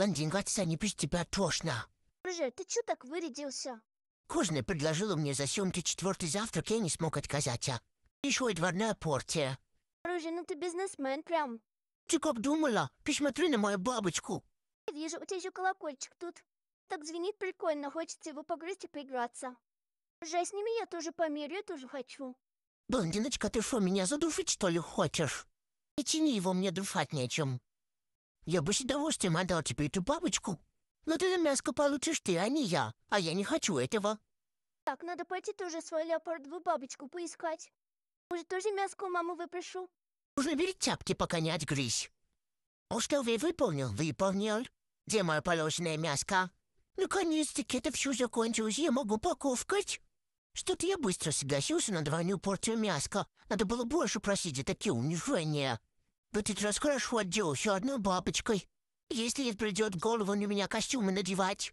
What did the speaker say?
Блондинка, отстань, а без тебя тошно. Рыжая, ты чё так вырядился? Кузня предложила мне за съемки четвертый завтрак, я не смог отказаться. А еще и дворная порция. Рыжий, ну ты бизнесмен прям. Ты как думала? Посмотри на мою бабочку. Я вижу, у тебя еще колокольчик тут. Так звенит прикольно, хочется его погрызть и поиграться. Рыжая, сними, я тоже померю, я тоже хочу. Блондиночка, ты что, меня задушить, что ли, хочешь? И тяни его, мне душать нечем. Я бы с удовольствием отдал тебе эту бабочку. Но ты мяско получишь ты, а не я. А я не хочу этого. Так, надо пойти тоже свою леопардовую бабочку поискать. Может, тоже мяско маму выпрошу? Нужно бери тяпки, пока не отгрызь. А что вы выполнил? Выполнил. Где мое положенное мяско? Наконец-таки это все закончилось, я могу паковкать. Что-то я быстро согласился на двойную порцию мяска. Надо было больше просить за такие унижения но ты расскажешь Хуадзю еще одной бабочкой, если придет голову на меня костюмы надевать.